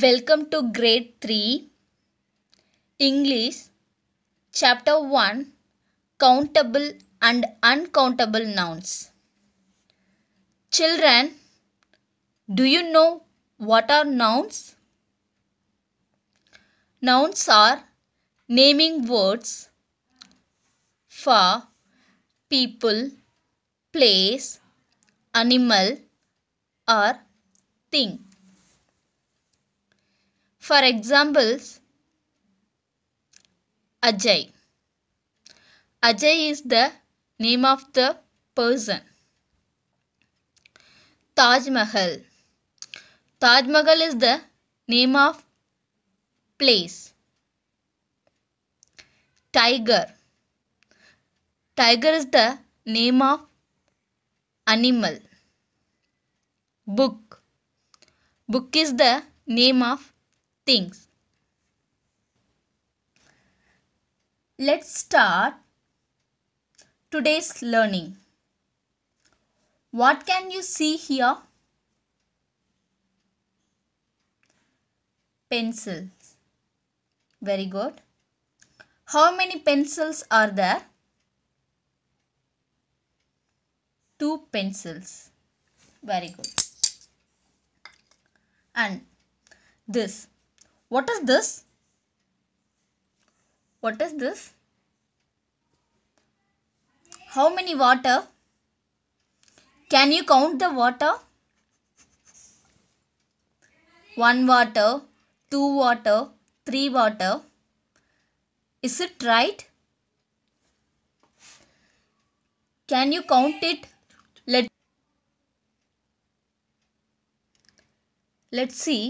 Welcome to grade 3 English chapter 1 countable and uncountable nouns Children do you know what are nouns Nouns are naming words for people place animal or thing for examples, Ajay. Ajay is the name of the person. Taj Mahal. Taj Mahal is the name of place. Tiger. Tiger is the name of animal. Book. Book is the name of things. Let's start today's learning. What can you see here? Pencils. Very good. How many pencils are there? Two pencils. Very good. And this. What is this? What is this? How many water? Can you count the water? One water, two water, three water. Is it right? Can you count it? Let Let's see.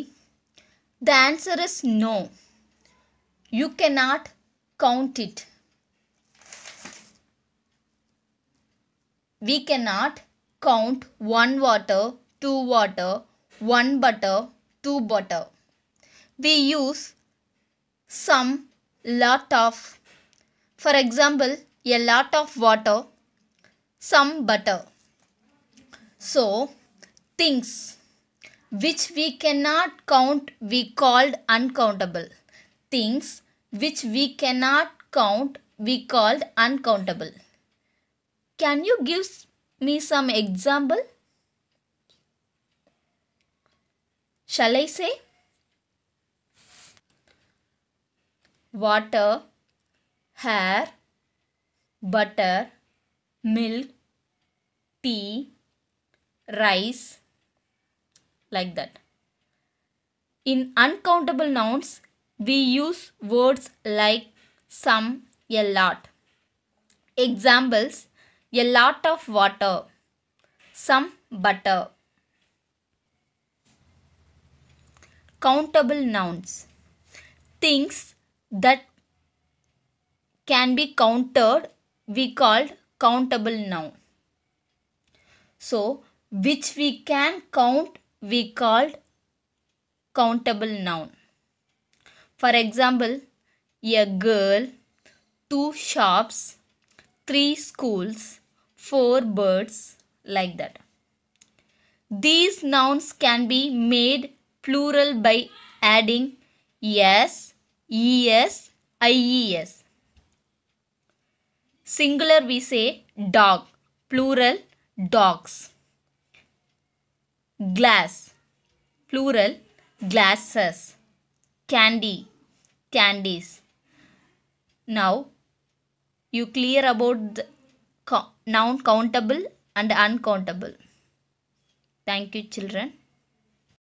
The answer is no. You cannot count it. We cannot count one water, two water, one butter, two butter. We use some, lot of. For example, a lot of water, some butter. So, things which we cannot count we called uncountable. Things which we cannot count we called uncountable. Can you give me some example? Shall I say? Water, hair, butter, milk, tea, rice, like that. In uncountable nouns, we use words like some, a lot. Examples, a lot of water, some butter. Countable nouns, things that can be counted we called countable noun. So, which we can count we called countable noun. For example, a girl, two shops, three schools, four birds, like that. These nouns can be made plural by adding s, es, ies. Singular we say dog, plural dogs glass plural glasses candy candies now you clear about the noun countable and uncountable thank you children